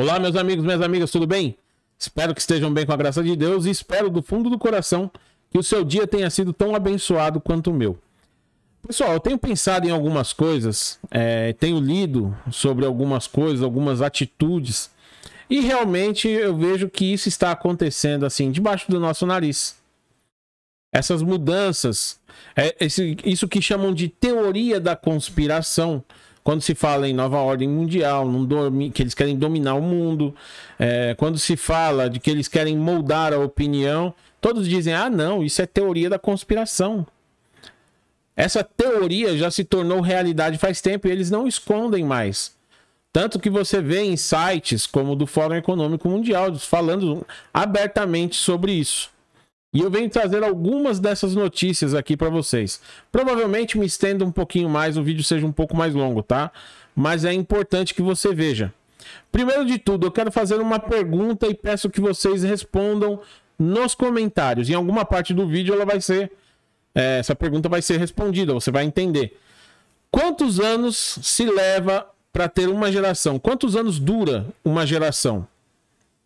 Olá, meus amigos, minhas amigas, tudo bem? Espero que estejam bem com a graça de Deus e espero do fundo do coração que o seu dia tenha sido tão abençoado quanto o meu. Pessoal, eu tenho pensado em algumas coisas, é, tenho lido sobre algumas coisas, algumas atitudes, e realmente eu vejo que isso está acontecendo assim, debaixo do nosso nariz. Essas mudanças, é, esse, isso que chamam de teoria da conspiração, quando se fala em nova ordem mundial, que eles querem dominar o mundo, é, quando se fala de que eles querem moldar a opinião, todos dizem: ah, não, isso é teoria da conspiração. Essa teoria já se tornou realidade faz tempo e eles não escondem mais. Tanto que você vê em sites como o do Fórum Econômico Mundial falando abertamente sobre isso. E eu venho trazer algumas dessas notícias aqui para vocês. Provavelmente me estendo um pouquinho mais, o vídeo seja um pouco mais longo, tá? Mas é importante que você veja. Primeiro de tudo, eu quero fazer uma pergunta e peço que vocês respondam nos comentários. Em alguma parte do vídeo ela vai ser é, essa pergunta vai ser respondida, você vai entender. Quantos anos se leva para ter uma geração? Quantos anos dura uma geração?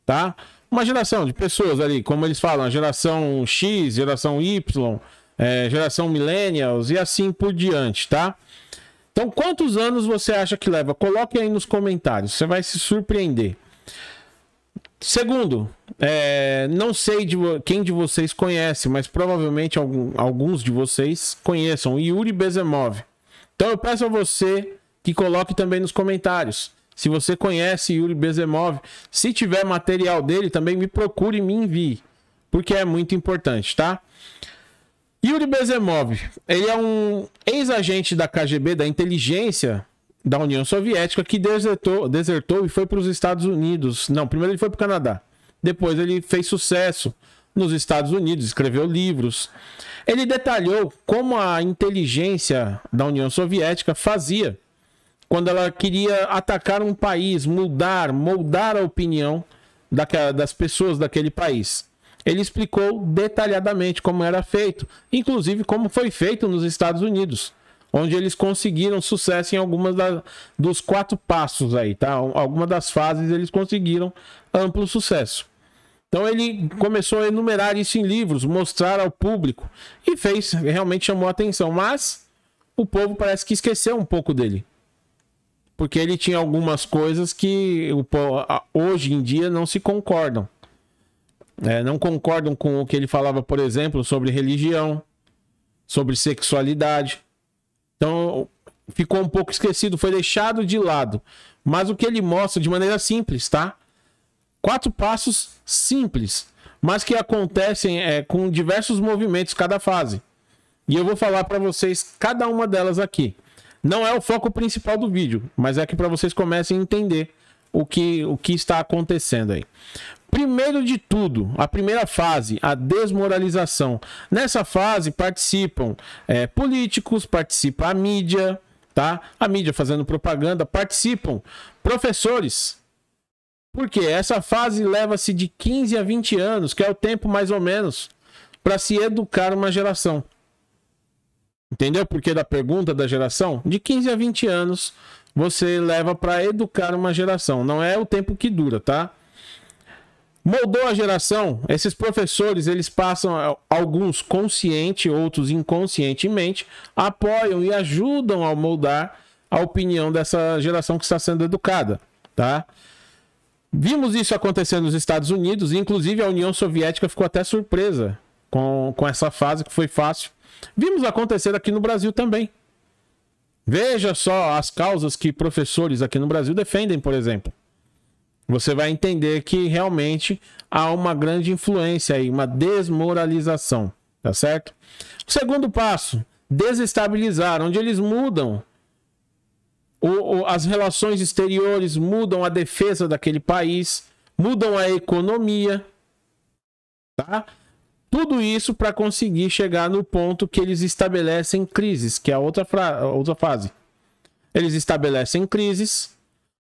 Tá? uma geração de pessoas ali, como eles falam, geração X, geração Y, é, geração Millennials e assim por diante, tá? Então, quantos anos você acha que leva? Coloque aí nos comentários, você vai se surpreender. Segundo, é, não sei de, quem de vocês conhece, mas provavelmente algum, alguns de vocês conheçam Yuri Bezemov. Então eu peço a você que coloque também nos comentários. Se você conhece Yuri Bezemov, se tiver material dele, também me procure e me envie, porque é muito importante, tá? Yuri Bezemov, ele é um ex-agente da KGB, da inteligência da União Soviética, que desertou, desertou e foi para os Estados Unidos. Não, primeiro ele foi para o Canadá. Depois ele fez sucesso nos Estados Unidos, escreveu livros. Ele detalhou como a inteligência da União Soviética fazia quando ela queria atacar um país, mudar, moldar a opinião daquela, das pessoas daquele país. Ele explicou detalhadamente como era feito, inclusive como foi feito nos Estados Unidos, onde eles conseguiram sucesso em algumas da, dos quatro passos aí, tá? Algumas das fases eles conseguiram amplo sucesso. Então ele começou a enumerar isso em livros, mostrar ao público e fez, realmente chamou a atenção, mas o povo parece que esqueceu um pouco dele porque ele tinha algumas coisas que hoje em dia não se concordam. É, não concordam com o que ele falava, por exemplo, sobre religião, sobre sexualidade. Então ficou um pouco esquecido, foi deixado de lado. Mas o que ele mostra de maneira simples, tá? Quatro passos simples, mas que acontecem é, com diversos movimentos cada fase. E eu vou falar para vocês cada uma delas aqui. Não é o foco principal do vídeo, mas é que para vocês comecem a entender o que, o que está acontecendo aí. Primeiro de tudo, a primeira fase, a desmoralização. Nessa fase participam é, políticos, participa a mídia, tá? A mídia fazendo propaganda, participam professores. Porque essa fase leva-se de 15 a 20 anos, que é o tempo mais ou menos para se educar uma geração. Entendeu Porque da pergunta da geração? De 15 a 20 anos você leva para educar uma geração. Não é o tempo que dura, tá? Moldou a geração. Esses professores, eles passam, é, alguns consciente, outros inconscientemente, apoiam e ajudam a moldar a opinião dessa geração que está sendo educada, tá? Vimos isso acontecer nos Estados Unidos, e inclusive a União Soviética ficou até surpresa com, com essa fase que foi fácil Vimos acontecer aqui no Brasil também. Veja só as causas que professores aqui no Brasil defendem, por exemplo. Você vai entender que realmente há uma grande influência aí, uma desmoralização, tá certo? segundo passo, desestabilizar, onde eles mudam o, o, as relações exteriores, mudam a defesa daquele país, mudam a economia, tá? Tudo isso para conseguir chegar no ponto que eles estabelecem crises, que é a outra, outra fase. Eles estabelecem crises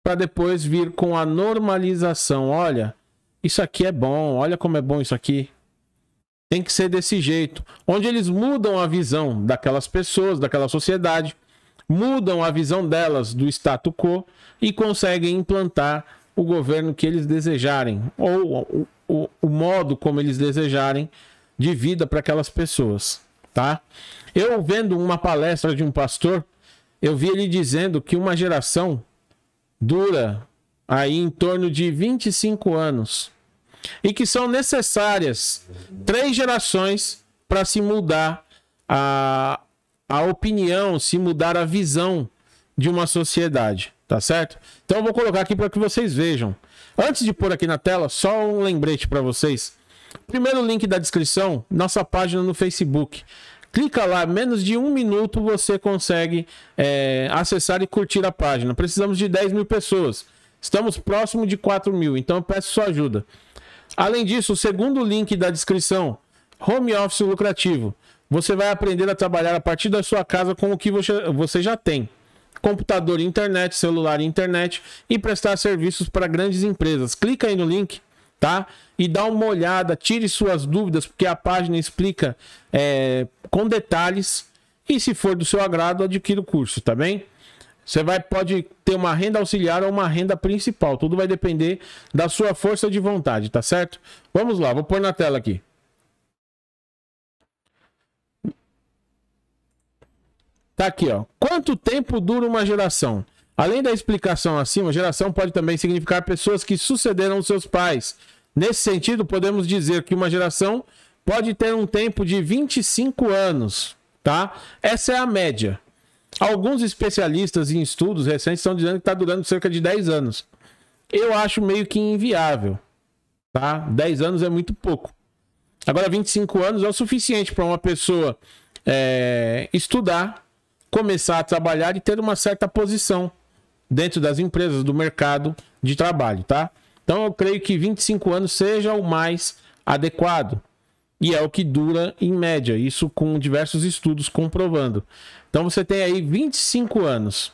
para depois vir com a normalização. Olha, isso aqui é bom, olha como é bom isso aqui. Tem que ser desse jeito. Onde eles mudam a visão daquelas pessoas, daquela sociedade, mudam a visão delas do status quo e conseguem implantar o governo que eles desejarem, ou o, o, o modo como eles desejarem, de vida para aquelas pessoas, tá? Eu vendo uma palestra de um pastor, eu vi ele dizendo que uma geração dura aí em torno de 25 anos e que são necessárias três gerações para se mudar a, a opinião, se mudar a visão de uma sociedade, tá certo? Então eu vou colocar aqui para que vocês vejam. Antes de pôr aqui na tela, só um lembrete para vocês. Primeiro link da descrição, nossa página no Facebook. Clica lá, menos de um minuto você consegue é, acessar e curtir a página. Precisamos de 10 mil pessoas. Estamos próximo de 4 mil, então eu peço sua ajuda. Além disso, o segundo link da descrição, home office lucrativo. Você vai aprender a trabalhar a partir da sua casa com o que você já tem computador internet, celular e internet e prestar serviços para grandes empresas. Clica aí no link tá? E dá uma olhada, tire suas dúvidas, porque a página explica é, com detalhes. E se for do seu agrado, adquira o curso, tá bem? Você vai, pode ter uma renda auxiliar ou uma renda principal. Tudo vai depender da sua força de vontade, tá certo? Vamos lá, vou pôr na tela aqui. Tá aqui, ó. Quanto tempo dura uma geração? Além da explicação acima, geração pode também significar pessoas que sucederam seus pais. Nesse sentido, podemos dizer que uma geração pode ter um tempo de 25 anos, tá? Essa é a média. Alguns especialistas em estudos recentes estão dizendo que está durando cerca de 10 anos. Eu acho meio que inviável, tá? 10 anos é muito pouco. Agora, 25 anos é o suficiente para uma pessoa é, estudar, começar a trabalhar e ter uma certa posição dentro das empresas do mercado de trabalho, tá? Então eu creio que 25 anos seja o mais adequado e é o que dura em média, isso com diversos estudos comprovando. Então você tem aí 25 anos.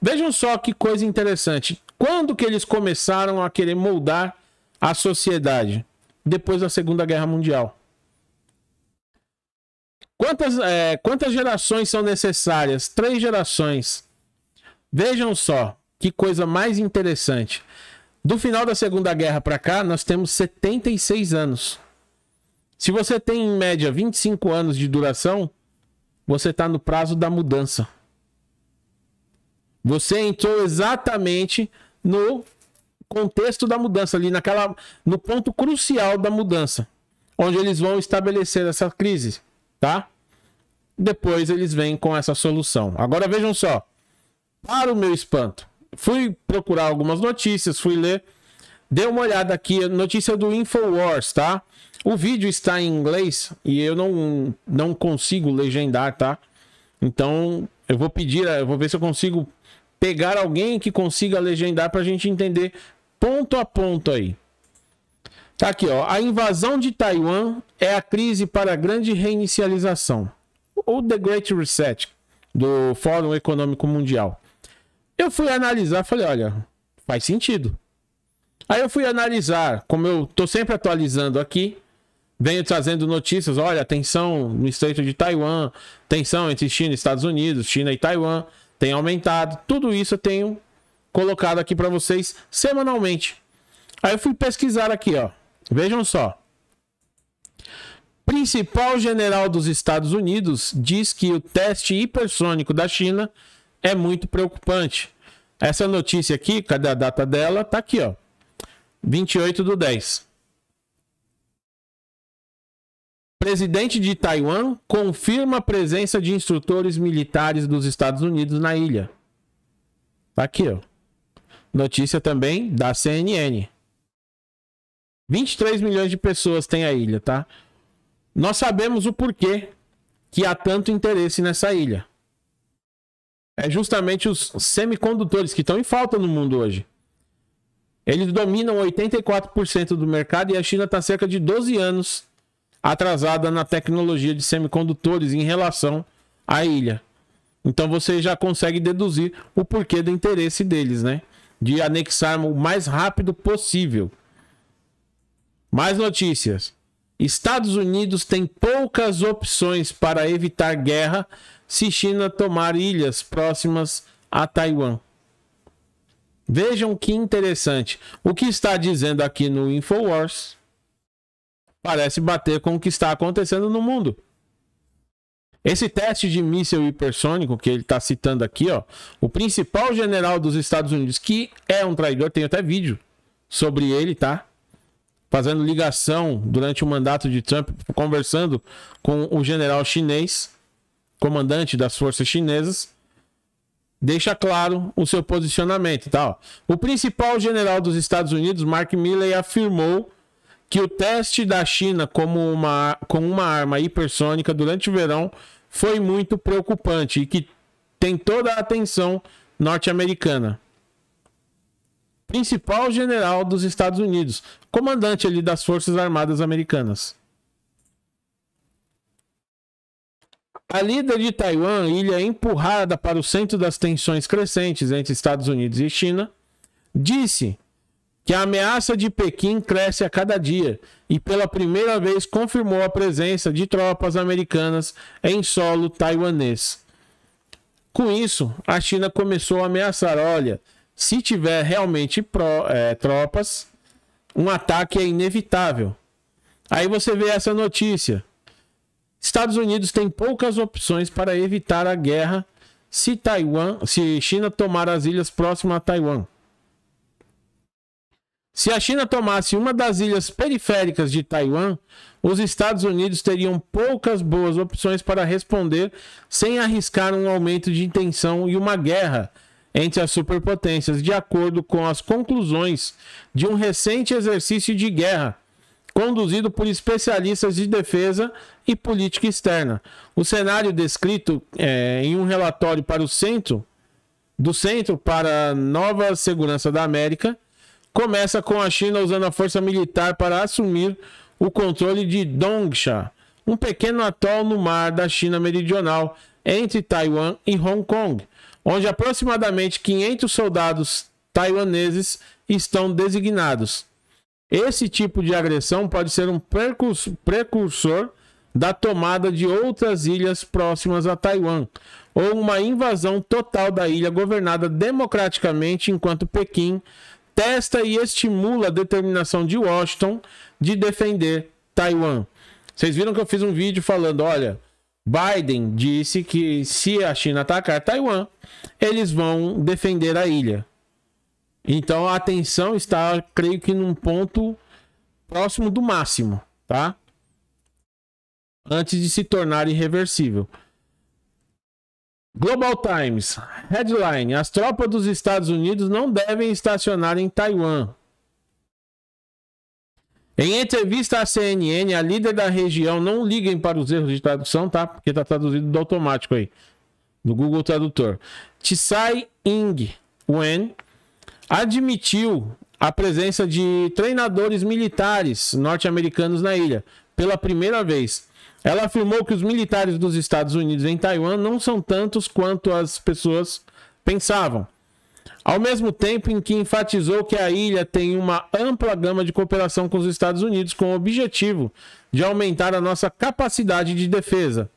Vejam só que coisa interessante. Quando que eles começaram a querer moldar a sociedade? Depois da Segunda Guerra Mundial. Quantas, é, quantas gerações são necessárias? Três gerações Vejam só que coisa mais interessante. Do final da Segunda Guerra para cá, nós temos 76 anos. Se você tem em média 25 anos de duração, você está no prazo da mudança. Você entrou exatamente no contexto da mudança, ali naquela, no ponto crucial da mudança, onde eles vão estabelecer essa crise, tá? Depois eles vêm com essa solução. Agora vejam só. Para o meu espanto, fui procurar algumas notícias, fui ler, dei uma olhada aqui, notícia é do Infowars, tá? O vídeo está em inglês e eu não, não consigo legendar, tá? Então eu vou pedir, eu vou ver se eu consigo pegar alguém que consiga legendar para a gente entender ponto a ponto aí. Tá aqui, ó. A invasão de Taiwan é a crise para a grande reinicialização, ou The Great Reset, do Fórum Econômico Mundial. Eu fui analisar, falei, olha, faz sentido. Aí eu fui analisar, como eu tô sempre atualizando aqui, venho trazendo notícias, olha, tensão no estreito de Taiwan, tensão entre China e Estados Unidos, China e Taiwan, tem aumentado. Tudo isso eu tenho colocado aqui para vocês semanalmente. Aí eu fui pesquisar aqui, ó. Vejam só. Principal general dos Estados Unidos diz que o teste hipersônico da China é muito preocupante. Essa notícia aqui, cadê a data dela? Tá aqui, ó. 28 do 10. Presidente de Taiwan confirma a presença de instrutores militares dos Estados Unidos na ilha. Tá aqui, ó. Notícia também da CNN. 23 milhões de pessoas tem a ilha, tá? Nós sabemos o porquê que há tanto interesse nessa ilha é justamente os semicondutores que estão em falta no mundo hoje. Eles dominam 84% do mercado e a China está cerca de 12 anos atrasada na tecnologia de semicondutores em relação à ilha. Então você já consegue deduzir o porquê do interesse deles, né? De anexar o mais rápido possível. Mais notícias. Estados Unidos tem poucas opções para evitar guerra se China tomar ilhas próximas a Taiwan. Vejam que interessante. O que está dizendo aqui no Infowars parece bater com o que está acontecendo no mundo. Esse teste de míssil hipersônico que ele está citando aqui, ó, o principal general dos Estados Unidos, que é um traidor, tem até vídeo sobre ele, tá? fazendo ligação durante o mandato de Trump, conversando com o general chinês, comandante das forças chinesas, deixa claro o seu posicionamento. Tá? O principal general dos Estados Unidos, Mark Milley, afirmou que o teste da China como uma, com uma arma hipersônica durante o verão foi muito preocupante e que tem toda a atenção norte-americana principal general dos Estados Unidos, comandante ali das Forças Armadas Americanas. A líder de Taiwan, ilha empurrada para o centro das tensões crescentes entre Estados Unidos e China, disse que a ameaça de Pequim cresce a cada dia e pela primeira vez confirmou a presença de tropas americanas em solo taiwanês. Com isso, a China começou a ameaçar: olha, se tiver realmente pro, é, tropas, um ataque é inevitável. Aí você vê essa notícia. Estados Unidos tem poucas opções para evitar a guerra se Taiwan, se China tomar as ilhas próximas a Taiwan. Se a China tomasse uma das ilhas periféricas de Taiwan, os Estados Unidos teriam poucas boas opções para responder sem arriscar um aumento de tensão e uma guerra entre as superpotências, de acordo com as conclusões de um recente exercício de guerra conduzido por especialistas de defesa e política externa. O cenário descrito é, em um relatório para o centro do Centro para a Nova Segurança da América começa com a China usando a força militar para assumir o controle de Dongsha, um pequeno atol no mar da China meridional entre Taiwan e Hong Kong onde aproximadamente 500 soldados taiwaneses estão designados. Esse tipo de agressão pode ser um precursor da tomada de outras ilhas próximas a Taiwan, ou uma invasão total da ilha governada democraticamente enquanto Pequim testa e estimula a determinação de Washington de defender Taiwan. Vocês viram que eu fiz um vídeo falando, olha, Biden disse que se a China atacar Taiwan, eles vão defender a ilha. Então a atenção está, creio que, num ponto próximo do máximo, tá? Antes de se tornar irreversível. Global Times, headline: As tropas dos Estados Unidos não devem estacionar em Taiwan. Em entrevista à CNN, a líder da região, não liguem para os erros de tradução, tá? Porque está traduzido do automático aí, no Google Tradutor. Tsai Ing-wen admitiu a presença de treinadores militares norte-americanos na ilha pela primeira vez. Ela afirmou que os militares dos Estados Unidos em Taiwan não são tantos quanto as pessoas pensavam ao mesmo tempo em que enfatizou que a ilha tem uma ampla gama de cooperação com os Estados Unidos com o objetivo de aumentar a nossa capacidade de defesa.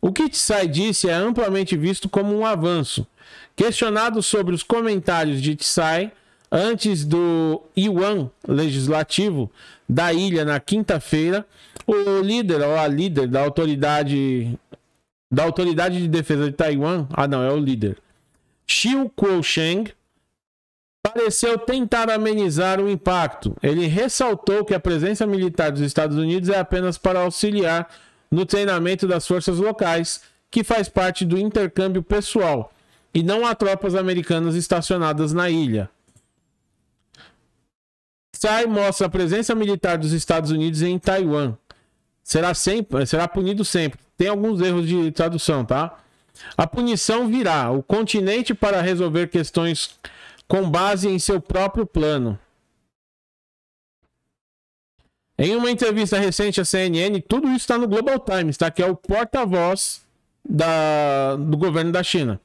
O que Tsai disse é amplamente visto como um avanço. Questionado sobre os comentários de Tsai antes do Yuan legislativo da ilha na quinta-feira, o líder ou a líder da autoridade da autoridade de defesa de Taiwan, ah não, é o líder Xiu Kuo-sheng pareceu tentar amenizar o impacto. Ele ressaltou que a presença militar dos Estados Unidos é apenas para auxiliar no treinamento das forças locais, que faz parte do intercâmbio pessoal, e não há tropas americanas estacionadas na ilha. Tsai mostra a presença militar dos Estados Unidos em Taiwan. Será, sempre, será punido sempre. Tem alguns erros de tradução, tá? A punição virá, o continente para resolver questões com base em seu próprio plano. Em uma entrevista recente à CNN, tudo isso está no Global Times, tá? que é o porta-voz do governo da China.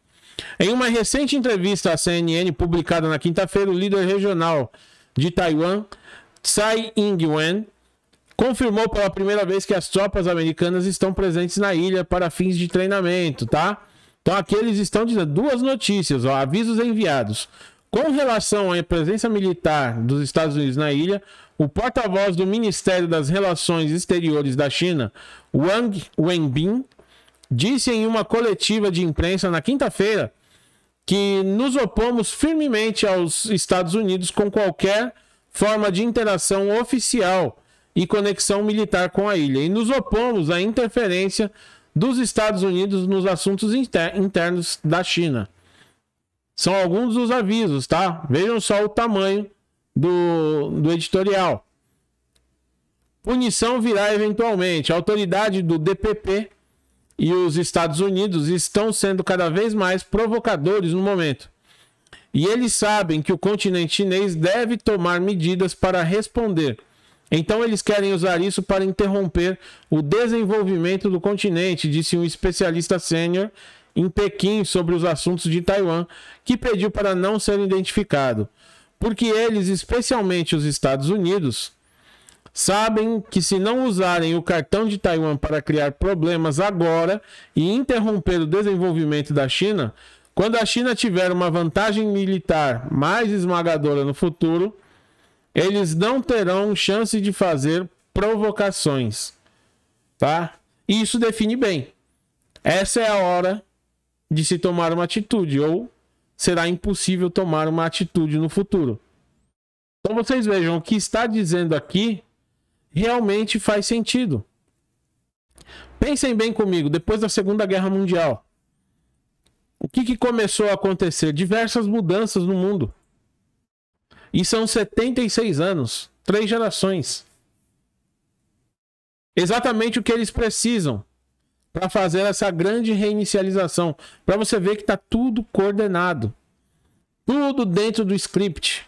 Em uma recente entrevista à CNN, publicada na quinta-feira, o líder regional de Taiwan, Tsai Ing-wen, confirmou pela primeira vez que as tropas americanas estão presentes na ilha para fins de treinamento, tá? Então aqui eles estão dizendo duas notícias, ó, avisos enviados. Com relação à presença militar dos Estados Unidos na ilha, o porta-voz do Ministério das Relações Exteriores da China, Wang Wenbin, disse em uma coletiva de imprensa na quinta-feira que nos opomos firmemente aos Estados Unidos com qualquer forma de interação oficial e conexão militar com a ilha, e nos opomos à interferência dos Estados Unidos nos assuntos internos da China. São alguns dos avisos, tá? Vejam só o tamanho do, do editorial. Punição virá eventualmente. A autoridade do DPP e os Estados Unidos estão sendo cada vez mais provocadores no momento. E eles sabem que o continente chinês deve tomar medidas para responder então eles querem usar isso para interromper o desenvolvimento do continente, disse um especialista sênior em Pequim sobre os assuntos de Taiwan, que pediu para não ser identificado. Porque eles, especialmente os Estados Unidos, sabem que se não usarem o cartão de Taiwan para criar problemas agora e interromper o desenvolvimento da China, quando a China tiver uma vantagem militar mais esmagadora no futuro, eles não terão chance de fazer provocações, tá? E Isso define bem. Essa é a hora de se tomar uma atitude, ou será impossível tomar uma atitude no futuro. Então vocês vejam, o que está dizendo aqui realmente faz sentido. Pensem bem comigo, depois da Segunda Guerra Mundial, o que, que começou a acontecer? Diversas mudanças no mundo. E são 76 anos, três gerações. Exatamente o que eles precisam para fazer essa grande reinicialização, para você ver que está tudo coordenado. Tudo dentro do script.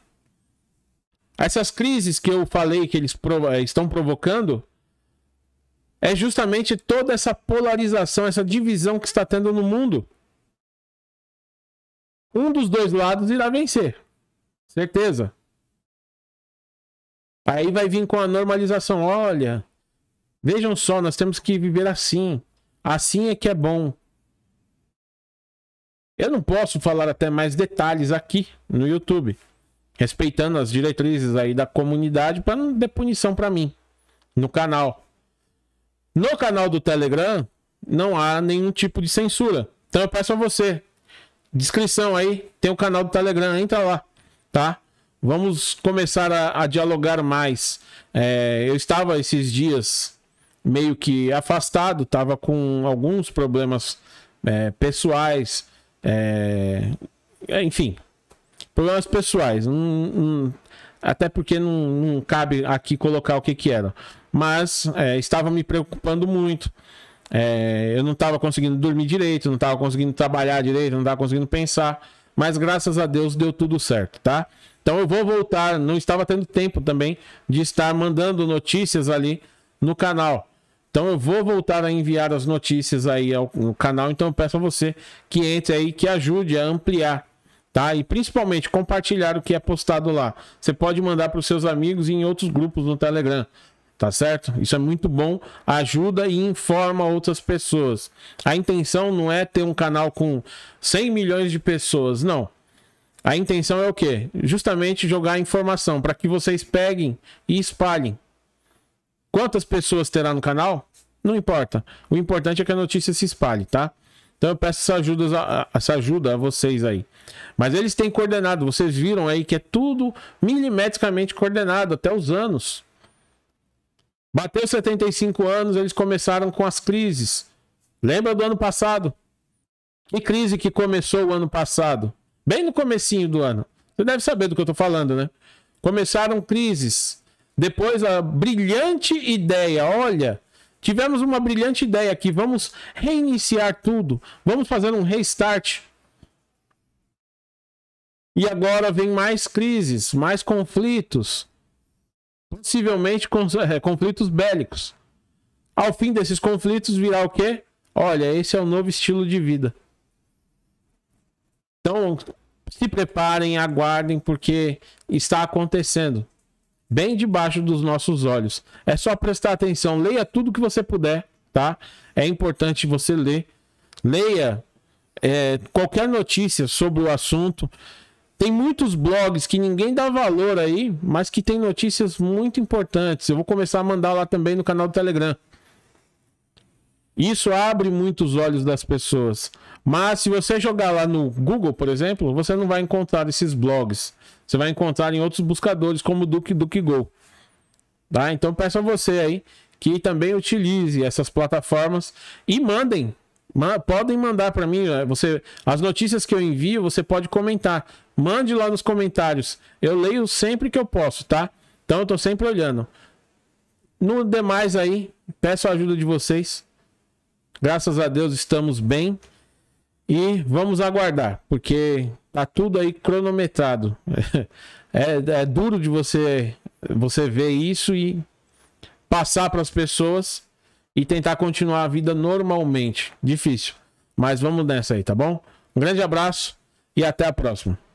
Essas crises que eu falei que eles eh, estão provocando é justamente toda essa polarização, essa divisão que está tendo no mundo. Um dos dois lados irá vencer. Certeza. Aí vai vir com a normalização. Olha, vejam só, nós temos que viver assim. Assim é que é bom. Eu não posso falar até mais detalhes aqui no YouTube, respeitando as diretrizes aí da comunidade para não ter punição para mim no canal. No canal do Telegram não há nenhum tipo de censura. Então eu peço a você, descrição aí, tem o canal do Telegram, entra lá, tá? Vamos começar a, a dialogar mais. É, eu estava esses dias meio que afastado, estava com alguns problemas é, pessoais, é, é enfim, problemas pessoais. até porque não, não, cabe aqui colocar o que, que era. Mas é, estava me preocupando muito. É, eu não estava conseguindo dormir direito, não estava conseguindo trabalhar direito, não estava conseguindo pensar. Mas graças a Deus deu tudo certo, tá? Então eu vou voltar, não estava tendo tempo também de estar mandando notícias ali no canal. Então eu vou voltar a enviar as notícias aí ao, ao canal, então eu peço a você que entre aí, que ajude a ampliar, tá? E principalmente compartilhar o que é postado lá. Você pode mandar para os seus amigos e em outros grupos no Telegram, tá certo? Isso é muito bom, ajuda e informa outras pessoas. A intenção não é ter um canal com 100 milhões de pessoas, não. A intenção é o quê? Justamente jogar informação para que vocês peguem e espalhem. Quantas pessoas terá no canal? Não importa. O importante é que a notícia se espalhe, tá? Então eu peço essa ajuda, essa ajuda a vocês aí. Mas eles têm coordenado, vocês viram aí que é tudo milimetricamente coordenado, até os anos. Bateu 75 anos, eles começaram com as crises. Lembra do ano passado? Que crise que começou o ano passado? Bem no comecinho do ano. Você deve saber do que eu tô falando, né? Começaram crises. Depois a brilhante ideia, olha, tivemos uma brilhante ideia aqui, vamos reiniciar tudo, vamos fazer um restart. E agora vem mais crises, mais conflitos, possivelmente é, conflitos bélicos. Ao fim desses conflitos virá o quê? Olha, esse é o novo estilo de vida. Então, se preparem, aguardem, porque está acontecendo bem debaixo dos nossos olhos. É só prestar atenção, leia tudo que você puder, tá? É importante você ler. Leia é, qualquer notícia sobre o assunto. Tem muitos blogs que ninguém dá valor aí, mas que tem notícias muito importantes. Eu vou começar a mandar lá também no canal do Telegram. Isso abre muitos olhos das pessoas. Mas se você jogar lá no Google, por exemplo, você não vai encontrar esses blogs. Você vai encontrar em outros buscadores como Duke Duke Go. Tá? Então peço a você aí que também utilize essas plataformas e mandem. Ma podem mandar para mim. Eh, você, as notícias que eu envio, você pode comentar. Mande lá nos comentários. Eu leio sempre que eu posso, tá? Então eu tô sempre olhando. No demais aí, peço a ajuda de vocês. Graças a Deus estamos bem. E vamos aguardar, porque tá tudo aí cronometrado. É, é duro de você você ver isso e passar para as pessoas e tentar continuar a vida normalmente. Difícil. Mas vamos nessa aí, tá bom? Um grande abraço e até a próxima.